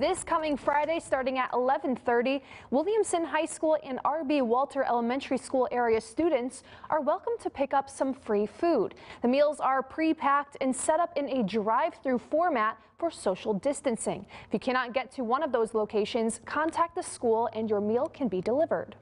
This coming Friday, starting at 1130, Williamson High School and R.B. Walter Elementary School area students are welcome to pick up some free food. The meals are pre-packed and set up in a drive-through format for social distancing. If you cannot get to one of those locations, contact the school and your meal can be delivered.